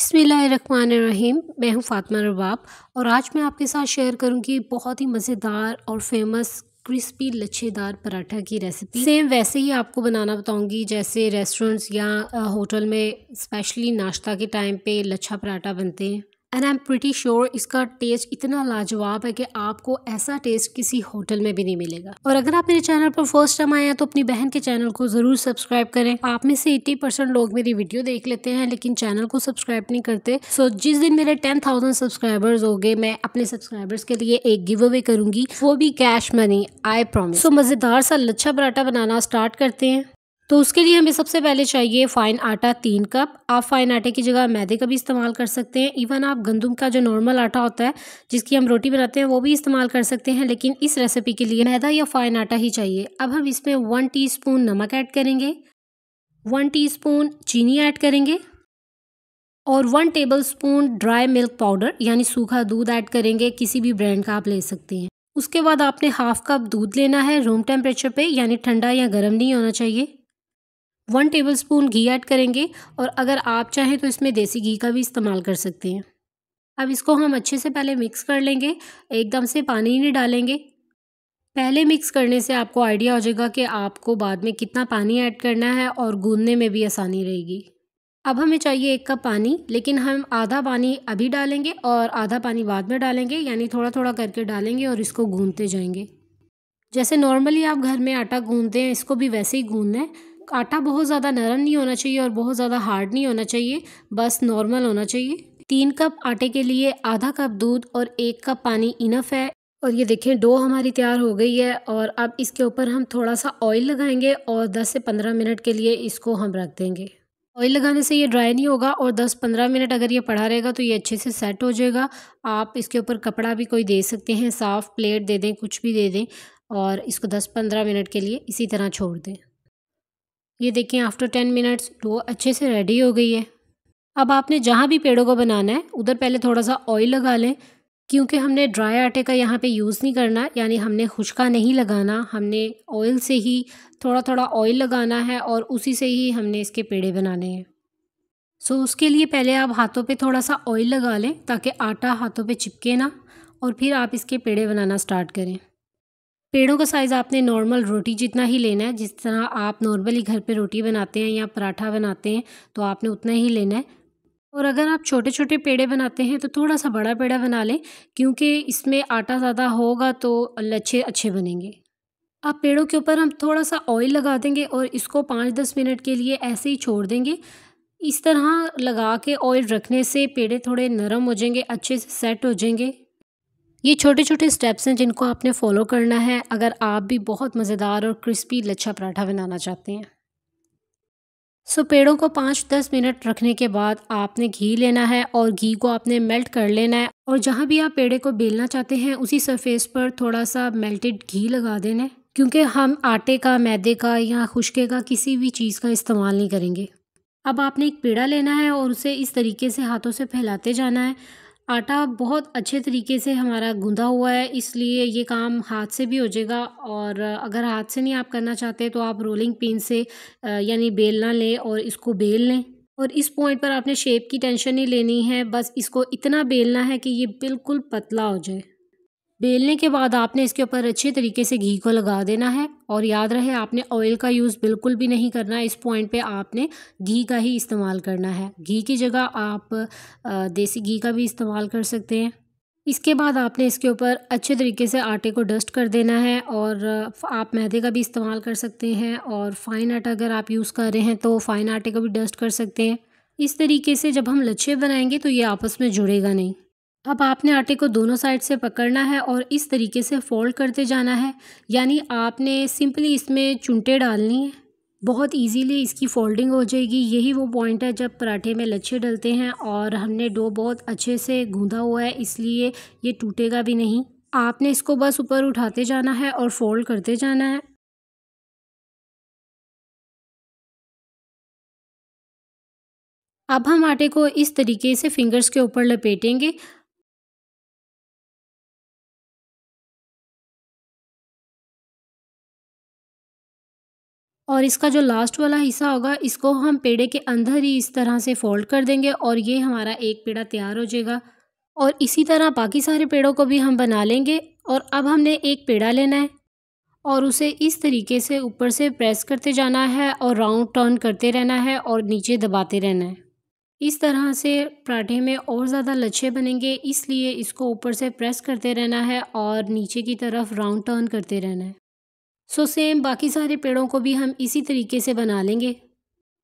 बसमीम मैं हूँ फातिमा रबाब और आज मैं आपके साथ शेयर करूँगी बहुत ही मज़ेदार और फेमस क्रिस्पी लच्छेदार पराठा की रेसिपी सेम वैसे ही आपको बनाना बताऊंगी जैसे रेस्टोरेंट्स या होटल में स्पेशली नाश्ता के टाइम पे लच्छा पराठा बनते हैं and I am pretty sure इसका टेस्ट इतना लाजवाब है कि आपको ऐसा टेस्ट किसी होटल में भी नहीं मिलेगा और अगर आप मेरे चैनल पर फर्स्ट टाइम आए हैं तो अपनी बहन के चैनल को ज़रूर सब्सक्राइब करें आप में से 80 परसेंट लोग मेरी वीडियो देख लेते हैं लेकिन चैनल को सब्सक्राइब नहीं करते सो so, जिस दिन मेरे टेन थाउजेंड सब्सक्राइबर्स हो गए मैं अपने सब्सक्राइबर्स के लिए एक गिव अवे करूंगी वो भी cash money I promise so मज़ेदार सा लच्छा पराठा बनाना स्टार्ट करते हैं तो उसके लिए हमें सबसे पहले चाहिए फ़ाइन आटा तीन कप आप फ़ाइन आटे की जगह मैदे का भी इस्तेमाल कर सकते हैं इवन आप गंदुम का जो नॉर्मल आटा होता है जिसकी हम रोटी बनाते हैं वो भी इस्तेमाल कर सकते हैं लेकिन इस रेसिपी के लिए मैदा या फ़ाइन आटा ही चाहिए अब हम इसमें वन टी नमक ऐड करेंगे वन टी चीनी ऐड करेंगे और one tablespoon dry milk powder यानी सूखा दूध ऐड करेंगे किसी भी ब्रांड का आप ले सकते हैं उसके बाद आपने हाफ कप दूध लेना है रूम टेम्परेचर पे यानी ठंडा या गर्म नहीं होना चाहिए वन टेबल स्पून घी ऐड करेंगे और अगर आप चाहें तो इसमें देसी घी का भी इस्तेमाल कर सकते हैं अब इसको हम अच्छे से पहले मिक्स कर लेंगे एकदम से पानी नहीं डालेंगे पहले मिक्स करने से आपको आइडिया हो जाएगा कि आपको बाद में कितना पानी ऐड करना है और गूंदने में भी आसानी रहेगी अब हमें चाहिए एक कप पानी लेकिन हम आधा पानी अभी डालेंगे और आधा पानी बाद में डालेंगे यानी थोड़ा थोड़ा करके डालेंगे और इसको गूंदते जाएंगे जैसे नॉर्मली आप घर में आटा गूंदते हैं इसको भी वैसे ही गूंदना है आटा बहुत ज़्यादा नरम नहीं होना चाहिए और बहुत ज़्यादा हार्ड नहीं होना चाहिए बस नॉर्मल होना चाहिए तीन कप आटे के लिए आधा कप दूध और एक कप पानी इनफ है और ये देखें डो हमारी तैयार हो गई है और अब इसके ऊपर हम थोड़ा सा ऑयल लगाएंगे और 10 से 15 मिनट के लिए इसको हम रख देंगे ऑयल लगाने से ये ड्राई नहीं होगा और 10-15 मिनट अगर ये पड़ा रहेगा तो ये अच्छे से सेट हो जाएगा आप इसके ऊपर कपड़ा भी कोई दे सकते हैं साफ़ प्लेट दे दें कुछ भी दे दें और इसको दस पंद्रह मिनट के लिए इसी तरह छोड़ दें ये देखें आफ्टर टेन मिनट्स डो अच्छे से रेडी हो गई है अब आपने जहाँ भी पेड़ों को बनाना है उधर पहले थोड़ा सा ऑयल लगा लें क्योंकि हमने ड्राई आटे का यहाँ पे यूज़ नहीं करना यानी हमने खुशका नहीं लगाना हमने ऑयल से ही थोड़ा थोड़ा ऑयल लगाना है और उसी से ही हमने इसके पेड़े बनाने हैं सो so, उसके लिए पहले आप हाथों पे थोड़ा सा ऑयल लगा लें ताकि आटा हाथों पे चिपके ना और फिर आप इसके पेड़े बनाना स्टार्ट करें पेड़ों का साइज़ आपने नॉर्मल रोटी जितना ही लेना है जिस तरह आप नॉर्मली घर पे रोटी बनाते हैं या पराठा बनाते हैं तो आपने उतना ही लेना है और अगर आप छोटे छोटे पेड़े बनाते हैं तो थोड़ा सा बड़ा पेड़ा बना लें क्योंकि इसमें आटा ज़्यादा होगा तो लच्छे अच्छे बनेंगे अब पेड़ों के ऊपर हम थोड़ा सा ऑयल लगा देंगे और इसको पाँच दस मिनट के लिए ऐसे ही छोड़ देंगे इस तरह लगा के ऑयल रखने से पेड़े थोड़े नरम हो जाएंगे अच्छे से सेट हो जाएंगे ये छोटे छोटे स्टेप्स हैं जिनको आपने फॉलो करना है अगर आप भी बहुत मज़ेदार और क्रिस्पी लच्छा पराठा बनाना चाहते हैं सो पेड़ों को पाँच दस मिनट रखने के बाद आपने घी लेना है और घी को आपने मेल्ट कर लेना है और जहाँ भी आप पेड़े को बेलना चाहते हैं उसी सरफेस पर थोड़ा सा मेल्टेड घी लगा देना है क्योंकि हम आटे का मैदे का या खुशके का किसी भी चीज़ का इस्तेमाल नहीं करेंगे अब आपने एक पेड़ा लेना है और उसे इस तरीके से हाथों से फैलाते जाना है आटा बहुत अच्छे तरीके से हमारा गूँधा हुआ है इसलिए ये काम हाथ से भी हो जाएगा और अगर हाथ से नहीं आप करना चाहते तो आप रोलिंग पिन से यानी बेलना लें और इसको बेल लें और इस पॉइंट पर आपने शेप की टेंशन नहीं लेनी है बस इसको इतना बेलना है कि ये बिल्कुल पतला हो जाए बेलने के बाद आपने इसके ऊपर अच्छे तरीके से घी को लगा देना है और याद रहे आपने ऑयल का यूज़ बिल्कुल भी नहीं करना इस पॉइंट पे आपने घी का ही इस्तेमाल करना है घी की जगह आप देसी घी का भी इस्तेमाल कर सकते हैं इसके बाद आपने इसके ऊपर अच्छे तरीके से आटे को डस्ट कर देना है और आप मैदे का भी इस्तेमाल कर सकते हैं और फ़ाइन आटा अगर आप यूज़ कर रहे हैं तो फ़ाइन आटे का भी डस्ट कर सकते हैं इस तरीके से जब हम लच्छे बनाएंगे तो ये आपस में जुड़ेगा नहीं अब आपने आटे को दोनों साइड से पकड़ना है और इस तरीके से फोल्ड करते जाना है यानी आपने सिंपली इसमें चुंटे डालनी है बहुत इजीली इसकी फोल्डिंग हो जाएगी यही वो पॉइंट है जब पराठे में लच्छे डलते हैं और हमने डो बहुत अच्छे से गूँधा हुआ है इसलिए ये टूटेगा भी नहीं आपने इसको बस ऊपर उठाते जाना है और फोल्ड करते जाना है अब हम आटे को इस तरीके से फिंगर्स के ऊपर लपेटेंगे और इसका जो लास्ट वाला हिस्सा होगा इसको हम पेड़े के अंदर ही इस तरह से फोल्ड कर देंगे और ये हमारा एक पेड़ा तैयार हो जाएगा और इसी तरह बाकी सारे पेड़ों को भी हम बना लेंगे और अब हमने एक पेड़ा लेना है और उसे इस तरीके से ऊपर से प्रेस करते जाना है और राउंड टर्न करते रहना है और नीचे दबाते रहना है इस तरह से पराठे में और ज़्यादा लच्छे बनेंगे इसलिए इसको ऊपर से प्रेस करते रहना है और नीचे की तरफ राउंड टर्न करते रहना है सो सेम बाकी सारे पेड़ों को भी हम इसी तरीके से बना लेंगे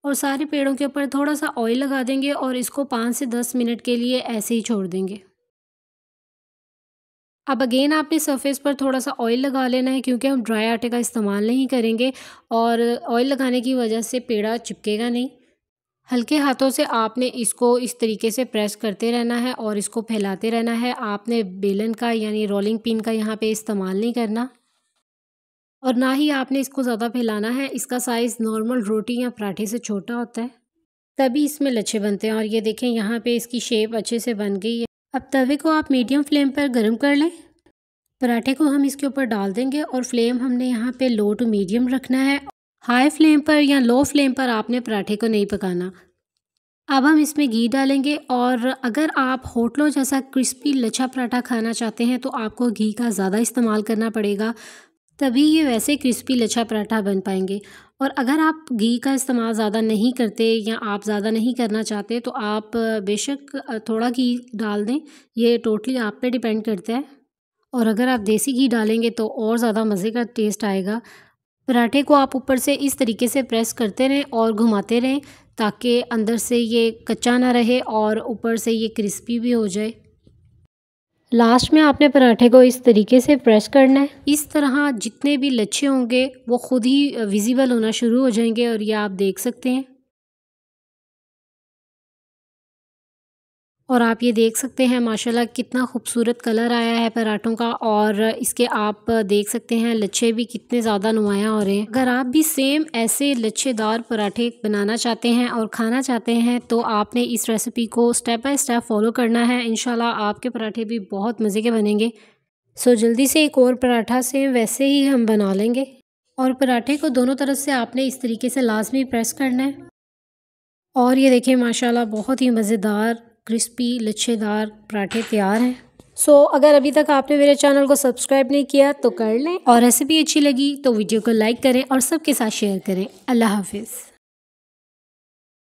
और सारे पेड़ों के ऊपर थोड़ा सा ऑयल लगा देंगे और इसको पाँच से दस मिनट के लिए ऐसे ही छोड़ देंगे अब अगेन आपने सरफेस पर थोड़ा सा ऑयल लगा लेना है क्योंकि हम ड्राई आटे का इस्तेमाल नहीं करेंगे और ऑयल लगाने की वजह से पेड़ा चिपकेगा नहीं हल्के हाथों से आपने इसको इस तरीके से प्रेस करते रहना है और इसको फैलाते रहना है आपने बेलन का यानी रोलिंग पिन का यहाँ पे इस्तेमाल नहीं करना और ना ही आपने इसको ज़्यादा फैलाना है इसका साइज़ नॉर्मल रोटी या पराठे से छोटा होता है तभी इसमें लच्छे बनते हैं और ये देखें यहाँ पे इसकी शेप अच्छे से बन गई है अब तवे को आप मीडियम फ्लेम पर गर्म कर लें पराठे को हम इसके ऊपर डाल देंगे और फ्लेम हमने यहाँ पे लो टू मीडियम रखना है हाई फ्लेम पर या लो फ्लेम पर आपने पराठे को नहीं पकाना अब हम इसमें घी डालेंगे और अगर आप होटलों जैसा क्रिस्पी लच्छा पराठा खाना चाहते हैं तो आपको घी का ज़्यादा इस्तेमाल करना पड़ेगा तभी ये वैसे क्रिस्पी लच्छा पराठा बन पाएंगे और अगर आप घी का इस्तेमाल ज़्यादा नहीं करते या आप ज़्यादा नहीं करना चाहते तो आप बेशक थोड़ा घी डाल दें ये टोटली आप पे डिपेंड करता है और अगर आप देसी घी डालेंगे तो और ज़्यादा मज़े का टेस्ट आएगा पराठे को आप ऊपर से इस तरीके से प्रेस करते रहें और घुमाते रहें ताकि अंदर से ये कच्चा ना रहे और ऊपर से ये क्रिस्पी भी हो जाए लास्ट में आपने पराठे को इस तरीके से प्रेस करना है इस तरह जितने भी लच्छे होंगे वो ख़ुद ही विजिबल होना शुरू हो जाएंगे और ये आप देख सकते हैं और आप ये देख सकते हैं माशाल्लाह कितना खूबसूरत कलर आया है पराठों का और इसके आप देख सकते हैं लच्छे भी कितने ज़्यादा नुमाया हो रहे हैं अगर आप भी सेम ऐसे लच्छेदार पराठे बनाना चाहते हैं और खाना चाहते हैं तो आपने इस रेसिपी को स्टेप बाय स्टेप फॉलो करना है इन आपके पराठे भी बहुत मज़े के बनेंगे सो जल्दी से एक और पराठा सेम वैसे ही हम बना लेंगे और पराठे को दोनों तरफ से आपने इस तरीके से लाजमी प्रेस करना है और ये देखें माशाला बहुत ही मज़ेदार क्रिस्पी लच्छेदार पराठे तैयार हैं सो so, अगर अभी तक आपने मेरे चैनल को सब्सक्राइब नहीं किया तो कर लें और रेसिपी अच्छी लगी तो वीडियो को लाइक करें और सबके साथ शेयर करें अल्लाह हाफिज़